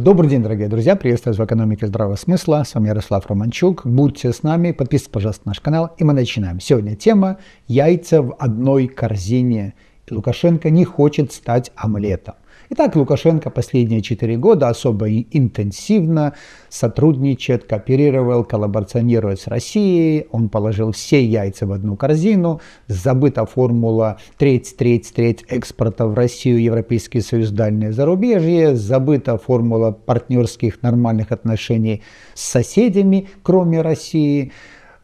Добрый день, дорогие друзья. Приветствую вас в экономике здравого смысла. С вами Ярослав Романчук. Будьте с нами. Подписывайтесь, пожалуйста, на наш канал. И мы начинаем. Сегодня тема «Яйца в одной корзине». Лукашенко не хочет стать омлетом. Итак, Лукашенко последние четыре года особо интенсивно сотрудничает, кооперировал, коллаборационирует с Россией. Он положил все яйца в одну корзину. Забыта формула треть, треть, треть экспорта в Россию, Европейский Союз, дальнее зарубежье. Забыта формула партнерских нормальных отношений с соседями, кроме России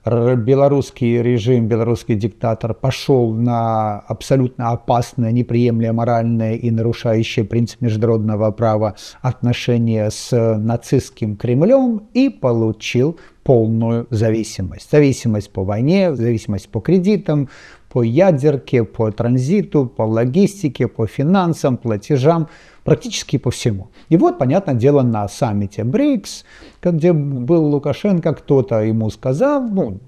белорусский режим, белорусский диктатор пошел на абсолютно опасное, неприемлемое моральное и нарушающее принцип международного права отношения с нацистским Кремлем и получил полную зависимость. Зависимость по войне, зависимость по кредитам, по ядерке, по транзиту, по логистике, по финансам, платежам – практически по всему. И вот, понятное дело, на саммите БРИКС, где был Лукашенко, кто-то ему сказал, ну,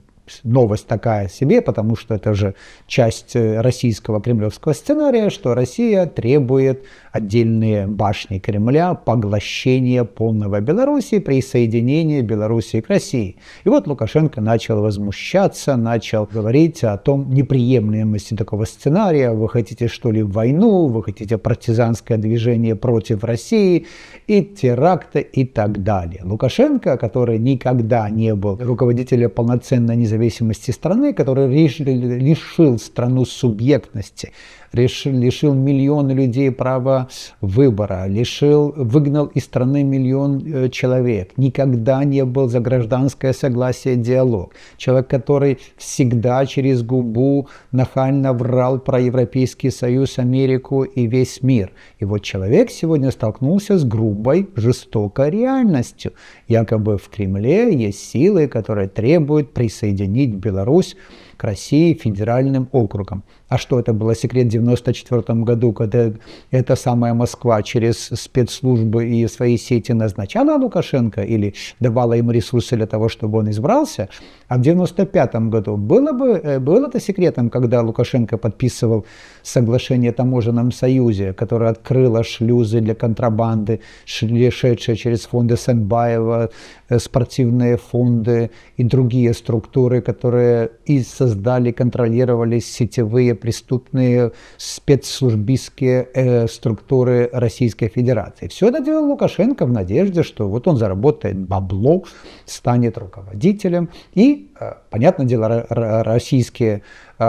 новость такая себе, потому что это же часть э, российского кремлевского сценария, что Россия требует отдельные башни Кремля, поглощения полного Беларуси, присоединения Беларуси к России. И вот Лукашенко начал возмущаться, начал говорить о том неприемлемости такого сценария. Вы хотите что ли войну, вы хотите партизанское движение против России и теракты и так далее. Лукашенко, который никогда не был руководителем полноценно независимого независимости страны, который лишил страну субъектности решил, лишил миллионы людей права выбора, лишил, выгнал из страны миллион э, человек, никогда не был за гражданское согласие диалог. Человек, который всегда через губу нахально врал про Европейский Союз, Америку и весь мир. И вот человек сегодня столкнулся с грубой, жестокой реальностью. Якобы в Кремле есть силы, которые требуют присоединить Беларусь к России федеральным округом. А что это было секрет 1994 году, когда эта самая Москва через спецслужбы и свои сети назначала Лукашенко или давала ему ресурсы для того, чтобы он избрался, а в 1995 году было бы э, было это секретом, когда Лукашенко подписывал соглашение о таможенном союзе, которое открыло шлюзы для контрабанды, шедшие через фонды Санбаева, э, спортивные фонды и другие структуры, которые и создали, контролировали сетевые преступные спецслужбистские э, структуры Российской Федерации. Все это делал Лукашенко в надежде, что вот он заработает бабло, станет руководителем. И, э, понятное дело, российские э,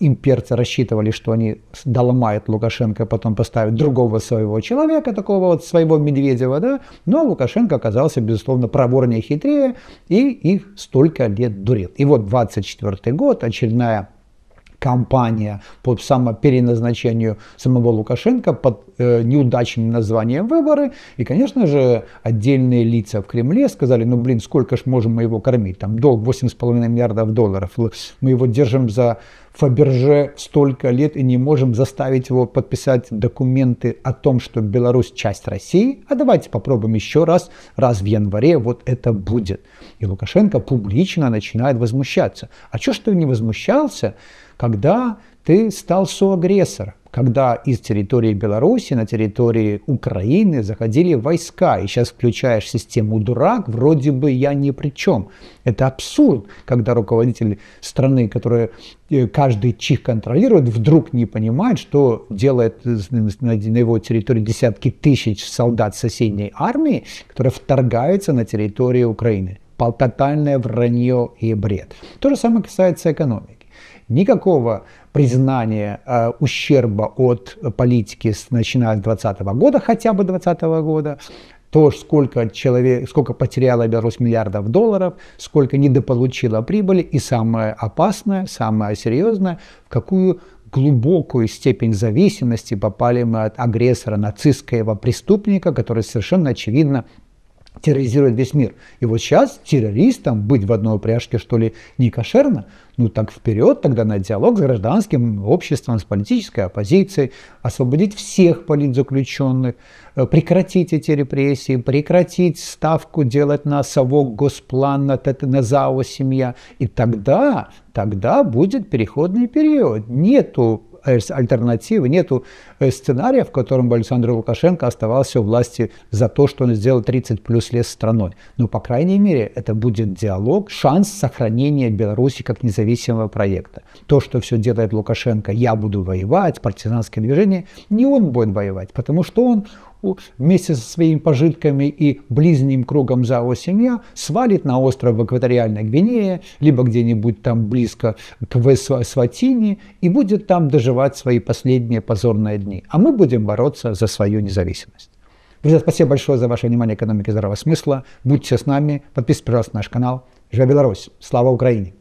имперцы рассчитывали, что они доломают Лукашенко, потом поставят другого своего человека, такого вот своего Медведева, да, но Лукашенко оказался, безусловно, проворнее и хитрее, и их столько лет дурил. И вот 24 год, очередная кампания по самопереназначению самого Лукашенко под э, неудачным названием выборы. И, конечно же, отдельные лица в Кремле сказали, ну, блин, сколько ж можем мы его кормить? Там долг 8,5 миллиардов долларов. Мы его держим за Фаберже столько лет и не можем заставить его подписать документы о том, что Беларусь часть России. А давайте попробуем еще раз, раз в январе вот это будет. И Лукашенко публично начинает возмущаться. А что ж ты не возмущался? когда ты стал соагрессором, когда из территории Беларуси на территории Украины заходили войска, и сейчас включаешь систему дурак, вроде бы я ни при чем. Это абсурд, когда руководитель страны, которая э, каждый чих контролирует, вдруг не понимает, что делает на его территории десятки тысяч солдат соседней армии, которая вторгается на территорию Украины. Тотальное вранье и бред. То же самое касается экономики никакого признания э, ущерба от политики с, начиная с 2020 года, хотя бы 2020 года, то, сколько, человек, сколько потеряла Беларусь миллиардов долларов, сколько недополучила прибыли, и самое опасное, самое серьезное, в какую глубокую степень зависимости попали мы от агрессора, нацистского преступника, который совершенно очевидно терроризирует весь мир. И вот сейчас террористам быть в одной упряжке, что ли, не кошерно? Ну так вперед тогда на диалог с гражданским обществом, с политической оппозицией, освободить всех политзаключенных, э, прекратить эти репрессии, прекратить ставку делать на совок, госплан, на, на ЗАО «Семья». И тогда, тогда будет переходный период. Нету Э, альтернативы, нету э, сценария, в котором бы Александр Лукашенко оставался у власти за то, что он сделал 30 плюс лет страной. Но, по крайней мере, это будет диалог, шанс сохранения Беларуси как независимого проекта. То, что все делает Лукашенко, я буду воевать, партизанское движение, не он будет воевать, потому что он вместе со своими пожитками и ближним кругом Зао семья свалит на остров в экваториальной Гвинее, либо где-нибудь там близко к Сватине, и будет там доживать свои последние позорные дни. А мы будем бороться за свою независимость. Друзья, спасибо большое за ваше внимание экономики здравого смысла. Будьте с нами, подписывайтесь, пожалуйста, на наш канал. Живя Беларусь! Слава Украине!